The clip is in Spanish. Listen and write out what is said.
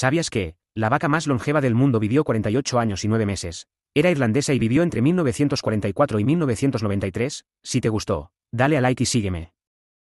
¿Sabías que, la vaca más longeva del mundo vivió 48 años y 9 meses? Era irlandesa y vivió entre 1944 y 1993. Si te gustó, dale a like y sígueme.